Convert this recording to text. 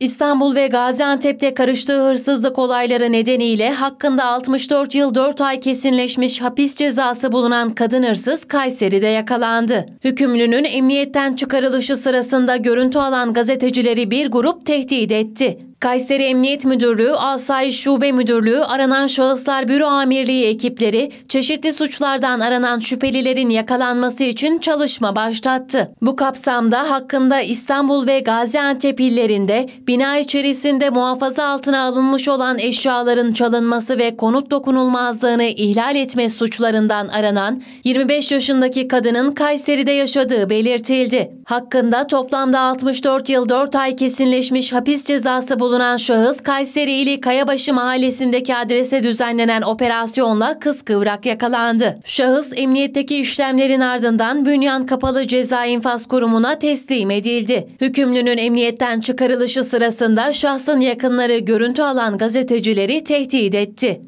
İstanbul ve Gaziantep'te karıştığı hırsızlık olayları nedeniyle hakkında 64 yıl 4 ay kesinleşmiş hapis cezası bulunan kadın hırsız Kayseri'de yakalandı. Hükümlünün emniyetten çıkarılışı sırasında görüntü alan gazetecileri bir grup tehdit etti. Kayseri Emniyet Müdürlüğü, Asayiş Şube Müdürlüğü, Aranan Şahıslar Büro Amirliği ekipleri çeşitli suçlardan aranan şüphelilerin yakalanması için çalışma başlattı. Bu kapsamda hakkında İstanbul ve Gaziantep illerinde bina içerisinde muhafaza altına alınmış olan eşyaların çalınması ve konut dokunulmazlığını ihlal etme suçlarından aranan 25 yaşındaki kadının Kayseri'de yaşadığı belirtildi. Hakkında toplamda 64 yıl 4 ay kesinleşmiş hapis cezası bulunan bulunan şahıs Kayseri ili Kayabaşı mahallesindeki adrese düzenlenen operasyonla kız kıvrak yakalandı. Şahıs emniyetteki işlemlerin ardından Bünyan Kapalı Ceza İnfaz Kurumu'na teslim edildi. Hükümlünün emniyetten çıkarılışı sırasında şahsın yakınları görüntü alan gazetecileri tehdit etti.